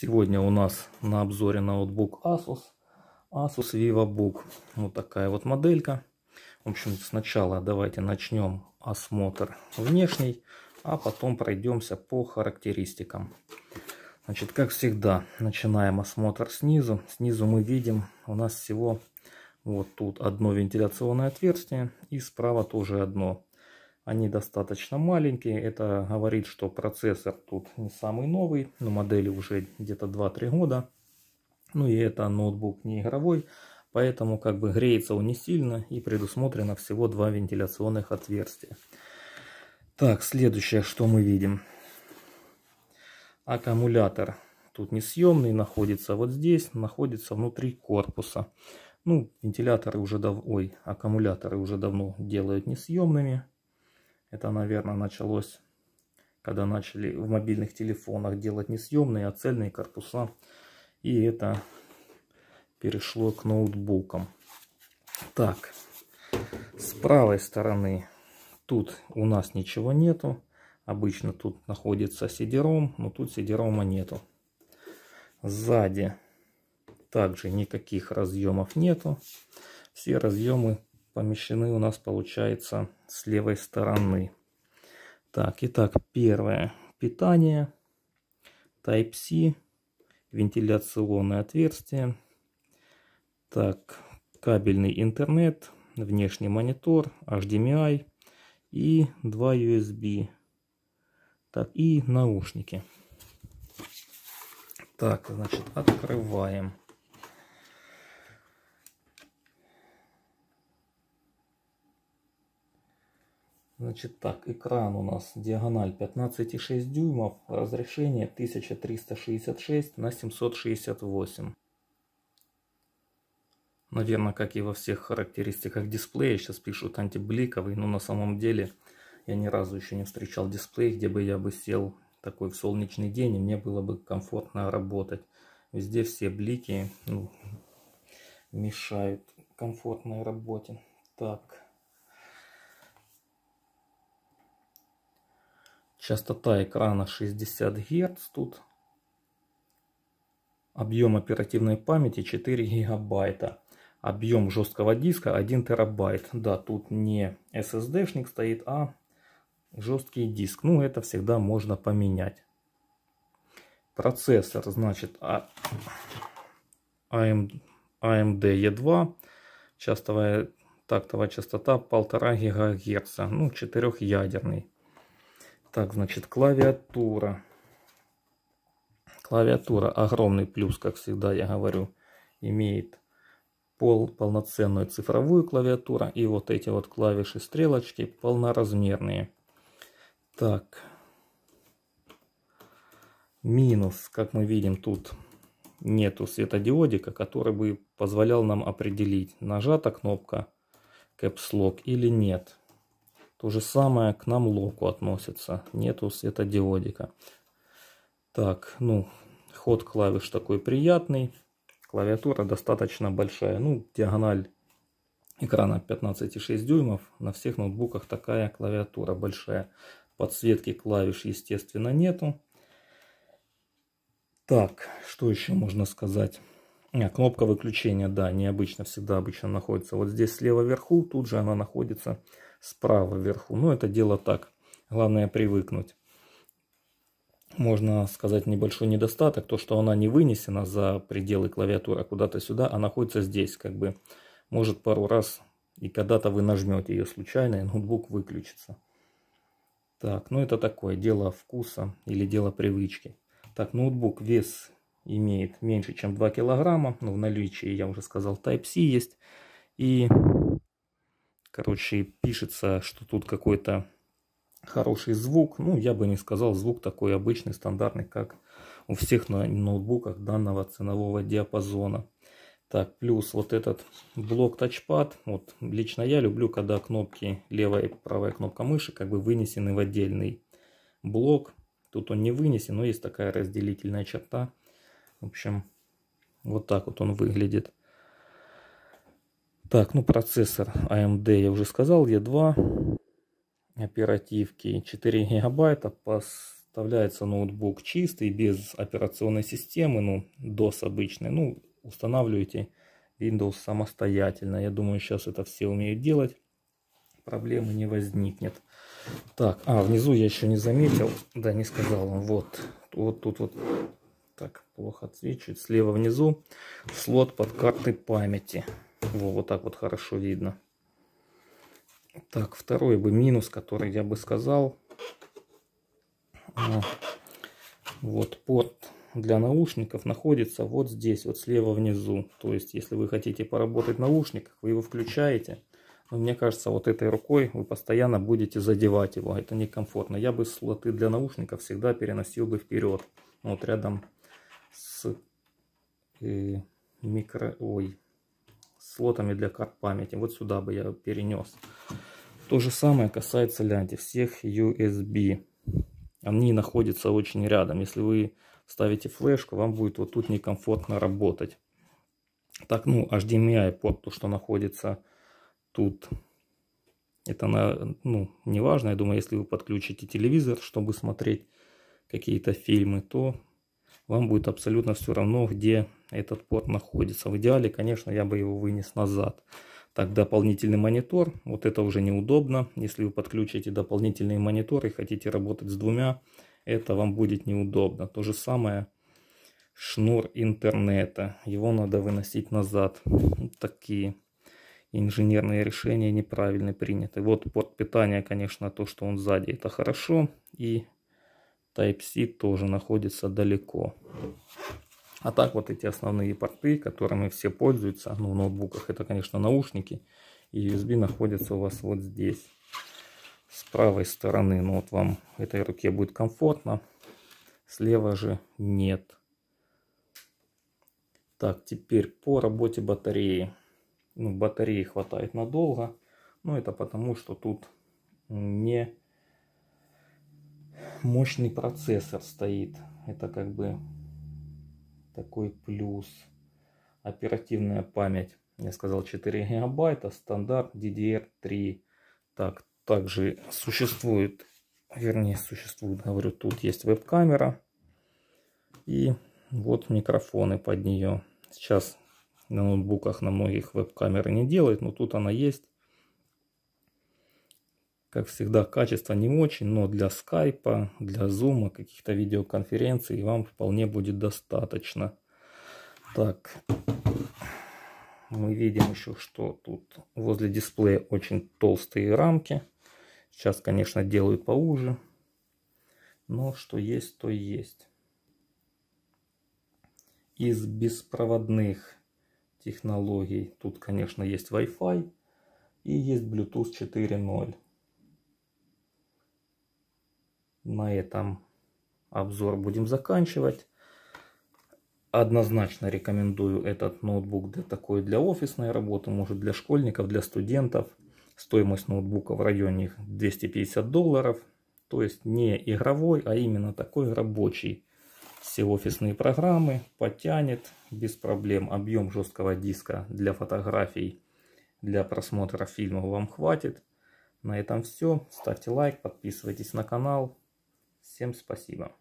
Сегодня у нас на обзоре ноутбук Asus. Asus VivoBook. Вот такая вот моделька. В общем, сначала давайте начнем осмотр внешний, а потом пройдемся по характеристикам. Значит, как всегда, начинаем осмотр снизу. Снизу мы видим, у нас всего вот тут одно вентиляционное отверстие и справа тоже одно. Они достаточно маленькие, это говорит, что процессор тут не самый новый, но модели уже где-то 2-3 года. Ну и это ноутбук не игровой, поэтому как бы греется он не сильно и предусмотрено всего два вентиляционных отверстия. Так, следующее, что мы видим. Аккумулятор тут несъемный, находится вот здесь, находится внутри корпуса. Ну, вентиляторы уже давно, ой, аккумуляторы уже давно делают несъемными. Это, наверное, началось, когда начали в мобильных телефонах делать не съемные, а цельные корпуса. И это перешло к ноутбукам. Так, с правой стороны тут у нас ничего нету. Обычно тут находится сидером, но тут сидерома нету. Сзади также никаких разъемов нету. Все разъемы помещены у нас получается с левой стороны. Так, итак, первое. Питание. Type-C. Вентиляционное отверстие. Так, кабельный интернет. Внешний монитор. HDMI. И два USB. Так, и наушники. Так, значит, открываем. Значит так, экран у нас диагональ 15,6 дюймов, разрешение 1366 на 768. Наверное, как и во всех характеристиках дисплея, сейчас пишут антибликовый, но на самом деле я ни разу еще не встречал дисплей, где бы я бы сел такой в солнечный день, и мне было бы комфортно работать. Везде все блики ну, мешают комфортной работе. Так. Частота экрана 60 Гц тут. Объем оперативной памяти 4 гигабайта. Объем жесткого диска 1 терабайт. Да, тут не SSD-шник стоит, а жесткий диск. Ну, это всегда можно поменять. Процессор, значит, AMD а, E2. Частовая тактовая частота 1,5 ГГц. Ну, четырехъядерный. Так, значит, клавиатура. Клавиатура огромный плюс, как всегда я говорю, имеет пол, полноценную цифровую клавиатуру и вот эти вот клавиши стрелочки полноразмерные. Так, минус, как мы видим, тут нету светодиодика, который бы позволял нам определить, нажата кнопка Caps Lock или нет. То же самое к нам локу относится. Нету светодиодика. Так, ну, ход клавиш такой приятный. Клавиатура достаточно большая. Ну, диагональ экрана 15,6 дюймов. На всех ноутбуках такая клавиатура большая. Подсветки клавиш, естественно, нету. Так, что еще можно сказать? А, кнопка выключения, да, необычно, всегда обычно находится вот здесь слева вверху, тут же она находится справа вверху. Но ну, это дело так. Главное привыкнуть. Можно сказать небольшой недостаток, то что она не вынесена за пределы клавиатуры, а куда-то сюда, а находится здесь. Как бы может пару раз и когда-то вы нажмете ее случайно, и ноутбук выключится. Так, ну это такое, дело вкуса или дело привычки. Так, ноутбук вес имеет меньше, чем 2 килограмма. но в наличии, я уже сказал, Type-C есть. И короче, пишется, что тут какой-то хороший звук. Ну, я бы не сказал, звук такой обычный, стандартный, как у всех на ноутбуках данного ценового диапазона. Так, плюс вот этот блок тачпад. Вот лично я люблю, когда кнопки, левая и правая кнопка мыши, как бы вынесены в отдельный блок. Тут он не вынесен, но есть такая разделительная черта. В общем, вот так вот он выглядит. Так, ну процессор AMD я уже сказал, E2 оперативки 4 гигабайта. Поставляется ноутбук чистый, без операционной системы, ну DOS обычный. Ну, устанавливаете Windows самостоятельно. Я думаю, сейчас это все умеют делать. Проблемы не возникнет. Так, а, внизу я еще не заметил. Да, не сказал вам. Вот, вот тут вот так плохо отсвечивает. Слева внизу слот под карты памяти. Во, вот так вот хорошо видно. Так, второй бы минус, который я бы сказал. Вот порт для наушников находится вот здесь, вот слева внизу. То есть, если вы хотите поработать в вы его включаете. Но мне кажется, вот этой рукой вы постоянно будете задевать его. Это некомфортно. Я бы слоты для наушников всегда переносил бы вперед. Вот рядом с э, микро... Ой, слотами для карт памяти. Вот сюда бы я перенес. То же самое касается, гляньте, всех USB. Они находятся очень рядом. Если вы ставите флешку, вам будет вот тут некомфортно работать. Так, ну, HDMI под то, что находится тут. Это, на, ну, не важно. Я думаю, если вы подключите телевизор, чтобы смотреть какие-то фильмы, то вам будет абсолютно все равно, где этот порт находится. В идеале, конечно, я бы его вынес назад. Так, дополнительный монитор, вот это уже неудобно. Если вы подключите дополнительные мониторы и хотите работать с двумя, это вам будет неудобно. То же самое шнур интернета, его надо выносить назад. Вот такие инженерные решения неправильно приняты. Вот порт питания, конечно, то, что он сзади, это хорошо. И Type-C тоже находится далеко. А так вот эти основные порты, которыми все пользуются, ну в ноутбуках, это конечно наушники. И USB находится у вас вот здесь. С правой стороны, ну вот вам этой руке будет комфортно. Слева же нет. Так, теперь по работе батареи. Ну, батареи хватает надолго. Но ну, это потому, что тут не мощный процессор стоит. Это как бы такой плюс. Оперативная память. Я сказал 4 гигабайта. Стандарт DDR3. Так, также существует, вернее существует, говорю, тут есть веб-камера. И вот микрофоны под нее. Сейчас на ноутбуках на многих веб-камеры не делают, но тут она есть. Как всегда, качество не очень, но для скайпа, для зума, каких-то видеоконференций вам вполне будет достаточно. Так, мы видим еще, что тут возле дисплея очень толстые рамки. Сейчас, конечно, делаю поуже, но что есть, то есть. Из беспроводных технологий тут, конечно, есть Wi-Fi и есть Bluetooth 4.0 на этом обзор будем заканчивать. Однозначно рекомендую этот ноутбук для такой для офисной работы, может для школьников, для студентов. Стоимость ноутбука в районе 250 долларов. То есть не игровой, а именно такой рабочий. Все офисные программы потянет без проблем. Объем жесткого диска для фотографий, для просмотра фильмов вам хватит. На этом все. Ставьте лайк, подписывайтесь на канал. Всем спасибо.